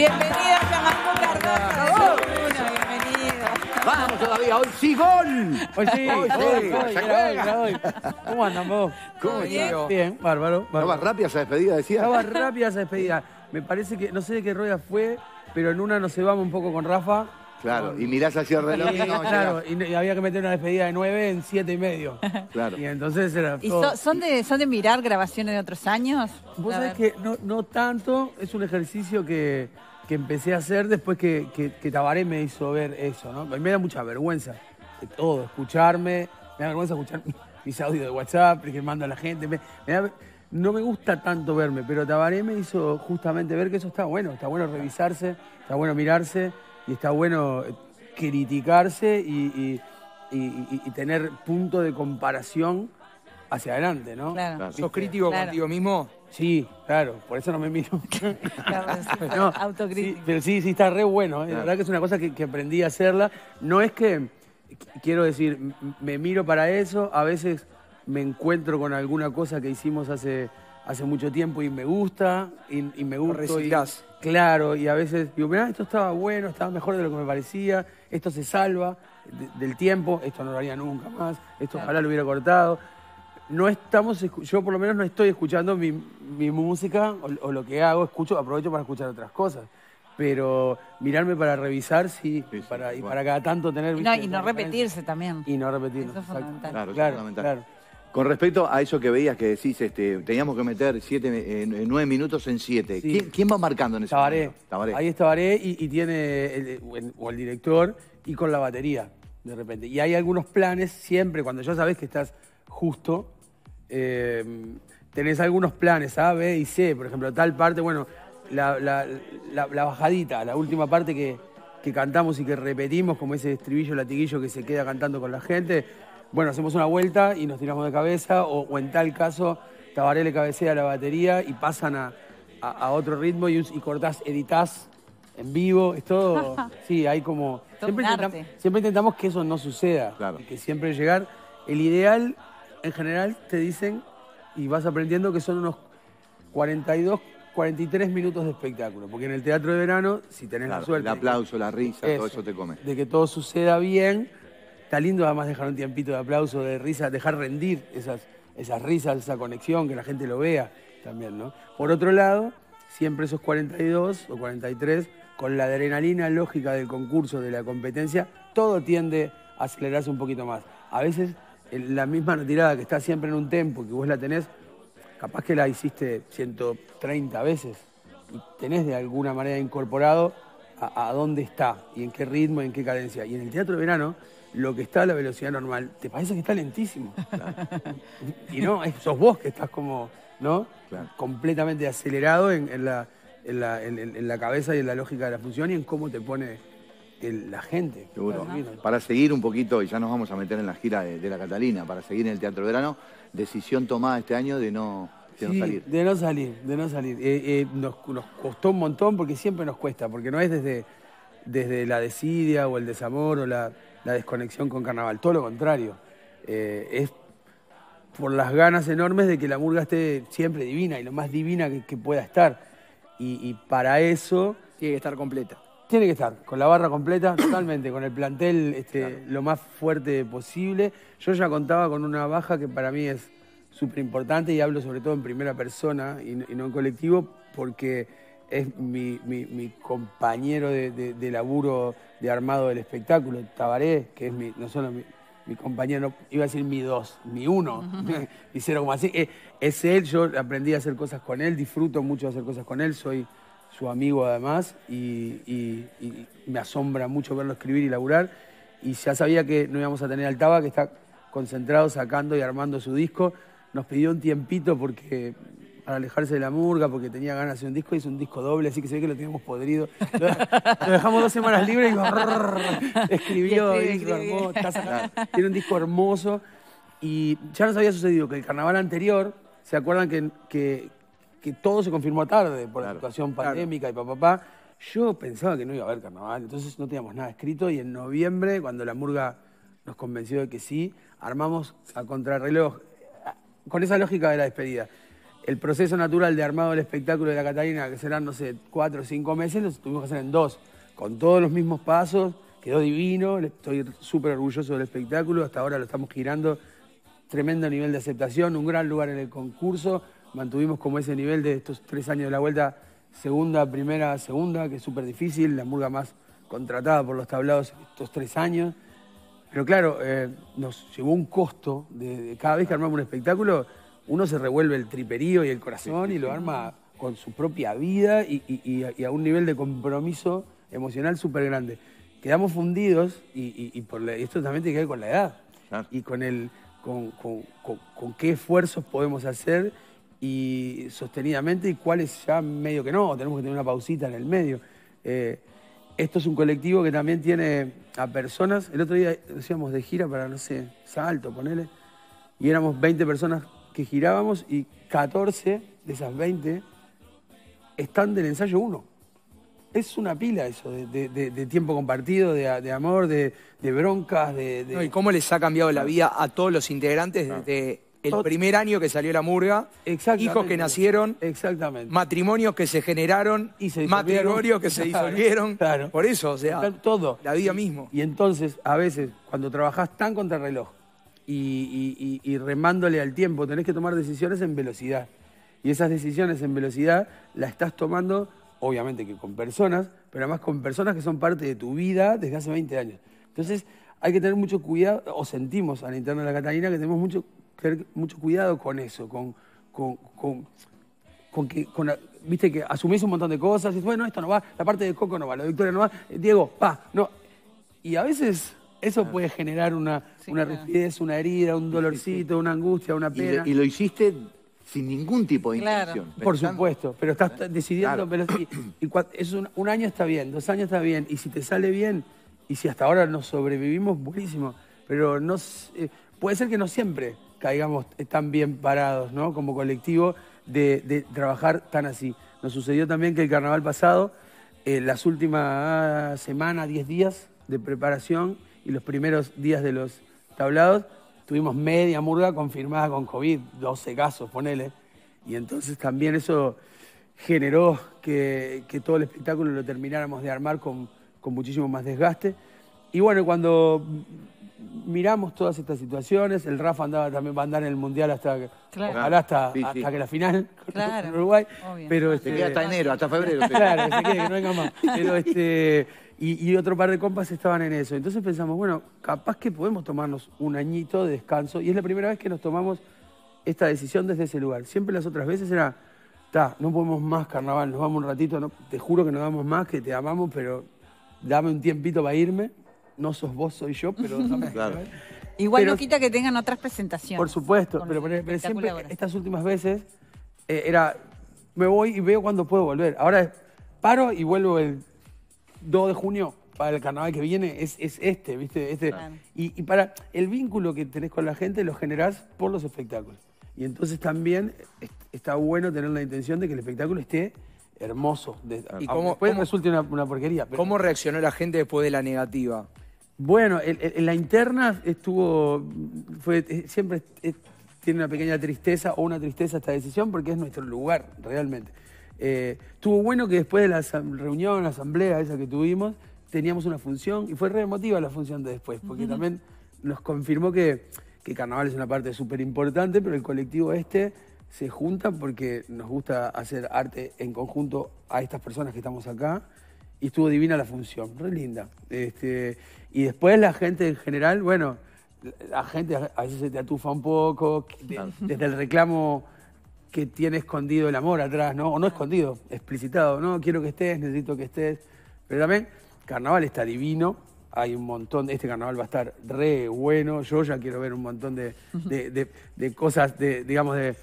Bienvenidos a Cardoso. Bienvenidos. Vamos todavía, hoy sí gol. Hoy sí, hoy, ¿Cómo andan vos? ¿Cómo Bien, bárbaro. Estaba rápida esa despedida, decía. Estaba rápida esa despedida. Me parece que, no sé de qué rueda fue, pero en una nos llevamos un poco con Rafa. Claro, y mirás hacia el reloj. Y, claro, y, había que meter una despedida de nueve en siete y medio. Claro. Y entonces era ¿Y son, de, son de mirar grabaciones de otros años? Vos sabés que no, no tanto, es un ejercicio que que empecé a hacer después que, que, Tabaré me hizo ver eso, ¿no? Me da mucha vergüenza de todo, escucharme, me da vergüenza escuchar mis audios de WhatsApp que a la gente. Me, no me gusta tanto verme, pero Tabaré me hizo justamente ver que eso está bueno, está bueno revisarse, está bueno mirarse y está bueno eh, criticarse y, y tener punto de comparación hacia adelante, ¿no? Claro. ¿Sos crítico contigo mismo? Sí, claro, por eso no me miro. sí, autocrítico. pero sí, sí, está re bueno. ¿eh? La verdad que es una cosa que, aprendí a hacerla. No es que, quiero decir, me miro para eso, a veces me encuentro con alguna cosa que hicimos hace, hace mucho tiempo y me gusta, y, me gusta. claro, y a veces digo, mira esto estaba bueno, estaba mejor de lo que me parecía, esto se salva del tiempo, esto no lo haría nunca más, esto ahora lo hubiera cortado no estamos, yo por lo menos no estoy escuchando mi, música o, lo que hago, escucho, aprovecho para escuchar otras cosas. Pero mirarme para revisar, sí, para, y para cada tanto tener... Y no, y no repetirse también. Y no repetirse. Eso es fundamental. Claro, claro, Con respecto a eso que veías que decís, este, teníamos que meter siete, eh, eh, nueve minutos en siete. ¿Quién, va marcando en ese momento? Tabaré. Ahí está baré y, tiene, o el director, y con la batería, de repente. Y hay algunos planes, siempre, cuando ya sabes que estás justo, eh, tenés algunos planes A, B y C, por ejemplo, tal parte, bueno, la, bajadita, la última parte que, cantamos y que repetimos, como ese estribillo latiguillo que se queda cantando con la gente, bueno, hacemos una vuelta y nos tiramos de cabeza, o, en tal caso, Tabaré le cabecea la batería y pasan a, otro ritmo y, cortás, editás en vivo, es todo, sí, hay como... Siempre intentamos, que eso no suceda, que siempre llegar... El ideal en general te dicen y vas aprendiendo que son unos 42, 43 minutos de espectáculo. Porque en el teatro de verano, si tenés la suerte. El aplauso, la risa, todo eso te come. De que todo suceda bien. Está lindo además dejar un tiempito de aplauso, de risa, dejar rendir esas, esas risas, esa conexión, que la gente lo vea también, ¿no? Por otro lado, siempre esos 42 o 43, con la adrenalina lógica del concurso, de la competencia, todo tiende a acelerarse un poquito más. A veces la misma tirada que está siempre en un tempo, que vos la tenés, capaz que la hiciste 130 veces y tenés de alguna manera incorporado a, dónde está y en qué ritmo, y en qué cadencia. Y en el teatro de verano, lo que está a la velocidad normal, te parece que está lentísimo. y no, sos vos que estás como, ¿no? Completamente acelerado en, la, en, la, en la cabeza y en la lógica de la función y en cómo te pone la gente. Para seguir un poquito, y ya nos vamos a meter en la gira de, la Catalina, para seguir en el Teatro Verano, decisión tomada este año de no, salir. De no salir, de no salir. Eh, eh, nos, costó un montón porque siempre nos cuesta, porque no es desde, desde la desidia o el desamor o la, desconexión con carnaval, todo lo contrario. Eh, es por las ganas enormes de que la murga esté siempre divina y lo más divina que, pueda estar. y para eso... Tiene que estar completa tiene que estar, con la barra completa, totalmente, con el plantel este, lo más fuerte posible. Yo ya contaba con una baja que para mí es súper importante y hablo sobre todo en primera persona y, no en colectivo porque es mi, compañero de, laburo de armado del espectáculo, Tabaré, que es mi, no solo mi, compañero, iba a decir mi dos, mi uno, hicieron como así. Eh, es él, yo aprendí a hacer cosas con él, disfruto mucho de hacer cosas con él, soy su amigo además, y, me asombra mucho verlo escribir y laburar. Y ya sabía que no íbamos a tener al Taba, que está concentrado sacando y armando su disco. Nos pidió un tiempito porque para alejarse de la murga, porque tenía ganas de hacer un disco, hizo un disco doble, así que se ve que lo teníamos podrido. Lo, dejamos dos semanas libres y escribió, tiene un disco hermoso. Y ya nos había sucedido que el carnaval anterior, ¿se acuerdan que, que todo se confirmó tarde por la situación pandémica y papá. yo pensaba que no iba a haber carnaval, entonces no teníamos nada escrito y en noviembre, cuando la murga nos convenció de que sí, armamos a contrarreloj, con esa lógica de la despedida. El proceso natural de armado del espectáculo de la Catalina, que serán, no sé, cuatro o cinco meses, lo tuvimos que hacer en dos, con todos los mismos pasos, quedó divino, estoy súper orgulloso del espectáculo, hasta ahora lo estamos girando, tremendo nivel de aceptación, un gran lugar en el concurso, mantuvimos como ese nivel de estos tres años de la vuelta, segunda, primera, segunda, que es súper difícil, la murga más contratada por los tablados estos tres años. Pero claro, eh, nos llevó un costo de, cada vez que armamos un espectáculo, uno se revuelve el triperío y el corazón y lo arma con su propia vida y, a un nivel de compromiso emocional súper grande. Quedamos fundidos y, esto también tiene que ver con la edad y con, el, con qué esfuerzos podemos hacer y sostenidamente y cuáles ya medio que no, tenemos que tener una pausita en el medio. Eh, esto es un colectivo que también tiene a personas, el otro día decíamos de gira para, no sé, Salto, ponele, y éramos 20 personas que girábamos y 14 de esas 20 están del ensayo 1. Es una pila eso, de, tiempo compartido, de, amor, de, broncas, de, no, y cómo les ha cambiado la vida a todos los integrantes de el primer año que salió la murga, hijos que nacieron, exactamente. matrimonios que se generaron, y se matrimonios que se disolvieron. Claro. Por eso, o sea, todo. la vida mismo. Y entonces, a veces, cuando trabajás tan contra reloj y, remándole al tiempo, tenés que tomar decisiones en velocidad. Y esas decisiones en velocidad las estás tomando, obviamente que con personas, pero además con personas que son parte de tu vida desde hace 20 años. Entonces, hay que tener mucho cuidado, o sentimos al interno de la Catalina que tenemos mucho tener mucho cuidado con eso, con, con, que, viste que asumís un montón de cosas, y bueno, esto no va, la parte de Coco no va, la Victoria no va, eh, Diego, va, no. Y a veces eso puede generar una, una rigidez, una herida, un dolorcito, una angustia, una pena. Y, lo hiciste sin ningún tipo de intención. Por supuesto, pero estás ¿Eh? decidiendo. Pero, sí, es un, año está bien, dos años está bien, y si te sale bien, y si hasta ahora nos sobrevivimos, muchísimo, Pero no, eh, puede ser que no siempre caigamos tan bien parados, ¿no? Como colectivo de, trabajar tan así. Nos sucedió también que el carnaval pasado, eh, las últimas semanas, 10 días de preparación y los primeros días de los tablados, tuvimos media murga confirmada con COVID, 12 casos, ponele. Y entonces también eso generó que, todo el espectáculo lo termináramos de armar con muchísimo más desgaste. Y bueno, cuando miramos todas estas situaciones, el Rafa andaba también va a andar en el Mundial hasta, hasta, que la final en Uruguay. Pero este hasta enero, hasta febrero. Claro, se que no venga más. Pero este, y, otro par de compas estaban en eso. Entonces pensamos, bueno, capaz que podemos tomarnos un añito de descanso. Y es la primera vez que nos tomamos esta decisión desde ese lugar. Siempre las otras veces era, está, no podemos más carnaval, nos vamos un ratito, no, te juro que nos damos más, que te amamos, pero dame un tiempito para irme no sos vos, soy yo, pero... Igual no quita que tengan otras presentaciones. Por supuesto, pero, siempre estas últimas veces eh, era, me voy y veo cuándo puedo volver. Ahora paro y vuelvo el 2 de junio para el carnaval que viene, es, este, ¿viste? Este, y, para el vínculo que tenés con la gente lo generás por los espectáculos. Y entonces también está bueno tener la intención de que el espectáculo esté hermoso. ¿Y después resulta una, porquería. ¿Cómo reaccionó la gente después de la negativa? Bueno, en la interna estuvo, eh, siempre eh, tiene una pequeña tristeza o una tristeza esta decisión porque es nuestro lugar, realmente. Eh, estuvo bueno que después de la reunión, la asamblea esa que tuvimos, teníamos una función y fue re emotiva la función de después, porque también nos confirmó que, carnaval es una parte súper importante, pero el colectivo este se junta porque nos gusta hacer arte en conjunto a estas personas que estamos acá y estuvo divina la función, re linda. Este, y después la gente en general, bueno, la gente a veces se te atufa un poco, desde el reclamo que tiene escondido el amor atrás, ¿no? O no escondido, explicitado, ¿no? Quiero que estés, necesito que estés. Pero también, carnaval está divino, hay un montón, este carnaval va a estar re bueno, yo ya quiero ver un montón de, de cosas, de, digamos, de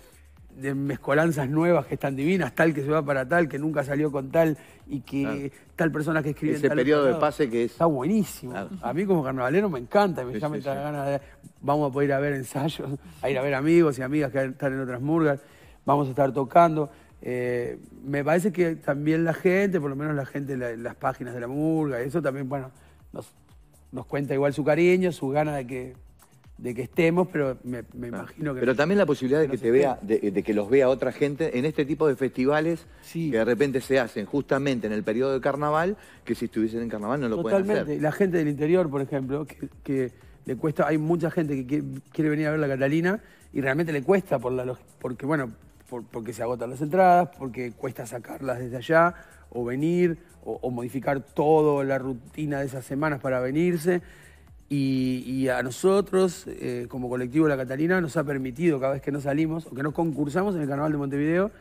de mezcolanzas nuevas que están divinas, tal que se va para tal, que nunca salió con tal y que tal persona que escribe. Ese periodo de pase que es. Está buenísimo. A mí como carnavalero me encanta, me sí, llama ganas de. Vamos a poder ir a ver ensayos, a ir a ver amigos y amigas que están en otras murgas, vamos a estar tocando. Eh, me parece que también la gente, por lo menos la gente, las páginas de la murga, eso también, bueno, nos, nos cuenta igual su cariño, su gana de que de que estemos, pero me, ah, imagino que... Pero también la posibilidad de que, te vea, de, que los vea otra gente en este tipo de festivales que de repente se hacen justamente en el periodo de carnaval, que si estuviesen en carnaval no lo pueden hacer. Totalmente. La gente del interior, por ejemplo, que, le cuesta, hay mucha gente que quiere, venir a ver la Catalina y realmente le cuesta por la porque bueno, porque se agotan las entradas, porque cuesta sacarlas desde allá o venir o, o modificar toda la rutina de esas semanas para venirse. Y, a nosotros, eh, como colectivo La Catalina, nos ha permitido cada vez que nos salimos o que nos concursamos en el Carnaval de Montevideo,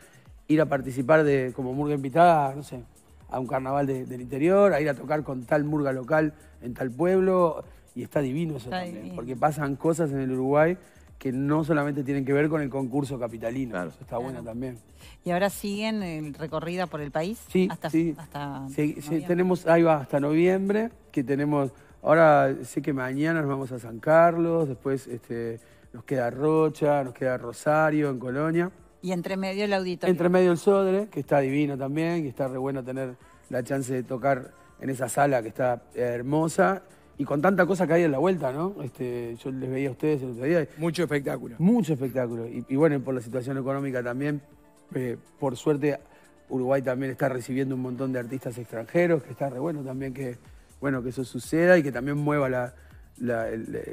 ir a participar de, como murga invitada, no sé, a un carnaval del interior, a ir a tocar con tal murga local en tal pueblo. Y está divino eso también, porque pasan cosas en el Uruguay que no solamente tienen que ver con el concurso capitalino. Eso está bueno también. ¿Y ahora siguen el recorrida por el país? Sí, hasta, sí. Hasta sí, tenemos, ahí va, hasta noviembre, que tenemos Ahora sé que mañana nos vamos a San Carlos, después este, nos queda Rocha, nos queda Rosario en Colonia. Y entre medio el auditorio. Entre medio el Sodre, que está divino también, que está re bueno tener la chance de tocar en esa sala que está hermosa y con tanta cosa que hay en la vuelta, ¿no? Este, yo les veía a ustedes el otro día. Mucho espectáculo. Mucho espectáculo. Y, bueno, por la situación económica también, eh, por suerte Uruguay también está recibiendo un montón de artistas extranjeros, que está re bueno también que bueno, que eso suceda y que también mueva la,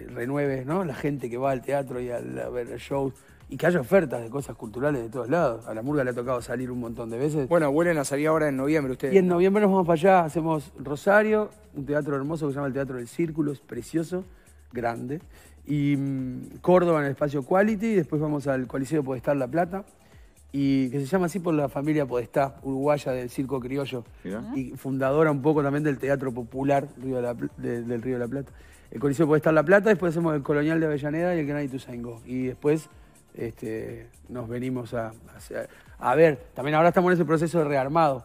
renueve, ¿no? La gente que va al teatro y a, ver shows y que haya ofertas de cosas culturales de todos lados. A la murga le ha tocado salir un montón de veces. Bueno, vuelven a salir ahora en noviembre ustedes. Y en noviembre nos vamos para allá, hacemos Rosario, un teatro hermoso que se llama el Teatro del Círculo, es precioso, grande. Y mm, Córdoba en el espacio Quality, y después vamos al Coliseo estar La Plata, y que se llama así por la familia Podestá, uruguaya del circo criollo, y fundadora un poco también del Teatro Popular del Río de la Plata. El Coliseo Podestá La Plata, después hacemos el Colonial de Avellaneda y el Gran Ituzaingó. Y después este, nos venimos a, a, ver, también ahora estamos en ese proceso de rearmado.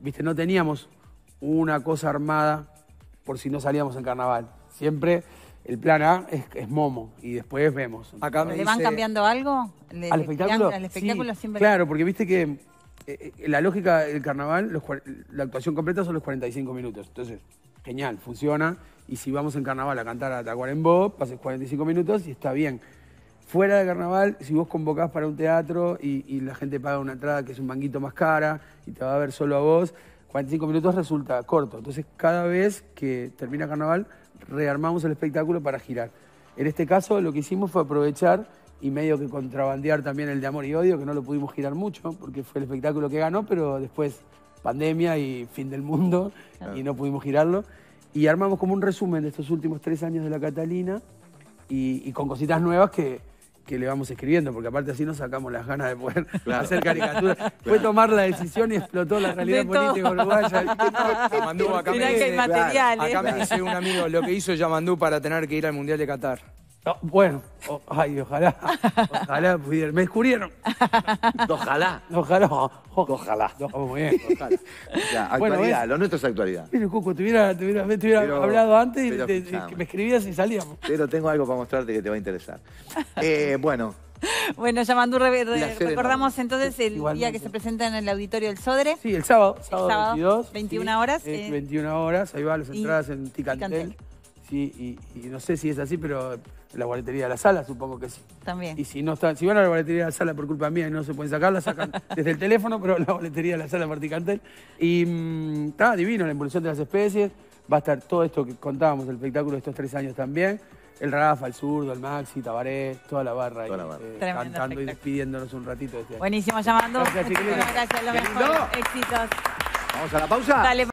Viste, no teníamos una cosa armada por si no salíamos en carnaval. Siempre el plan A es, Momo y después vemos. ¿Le van cambiando algo? ¿Al espectáculo? siempre? Claro, porque viste que eh, eh, la lógica del carnaval, la actuación completa son los 45 minutos. Entonces, genial, funciona. Y si vamos en carnaval a cantar a Tacuarembó, pases 45 minutos y está bien. Fuera de carnaval, si vos convocás para un teatro y, y la gente paga una entrada que es un manguito más cara y te va a ver solo a vos, 45 minutos resulta corto. Entonces, cada vez que termina carnaval, rearmamos el espectáculo para girar. En este caso lo que hicimos fue aprovechar y medio que contrabandear también el de Amor y Odio, que no lo pudimos girar mucho porque fue el espectáculo que ganó, pero después pandemia y fin del mundo y no pudimos girarlo. Y armamos como un resumen de estos últimos tres años de la Catalina y con cositas nuevas que que le vamos escribiendo, porque aparte así nos sacamos las ganas de poder hacer caricaturas. Fue tomar la decisión y explotó la realidad política uruguaya. acá que acá me dice un amigo, lo que hizo Yamandú para tener que ir al Mundial de Qatar bueno, ay, ojalá. Ojalá pudiera. Me descubrieron. Ojalá. Ojalá. Ojalá. muy bien. actualidad, lo nuestro es actualidad. Mira, Cuco, te hubiera, te hubiera, te hubiera hablado antes y, me escribías y salíamos. Pero tengo algo para mostrarte que te va a interesar. Eh, bueno, bueno, llamando recordamos entonces el día que se presenta en el auditorio del Sodre. Sí, el sábado, sábado, el 22, 21 horas. 21 eh. horas, ahí va, las entradas en Ticantel y, no sé si es así, pero la boletería de la sala supongo que sí. También. Y si no están, si van a la boletería de la sala por culpa mía y no se pueden sacar, la sacan desde el teléfono, pero la boletería de la sala Martí Y mm, está divino, la evolución de las especies, va a estar todo esto que contábamos, el espectáculo de estos tres años también. El Rafa, el Zurdo, el Maxi, Tabaré, toda la barra, toda ahí, la barra. Eh, cantando y despidiéndonos un ratito. Este Buenísimo, llamando. Gracias, gracias, lo mejor. Éxitos. Vamos a la pausa. Dale.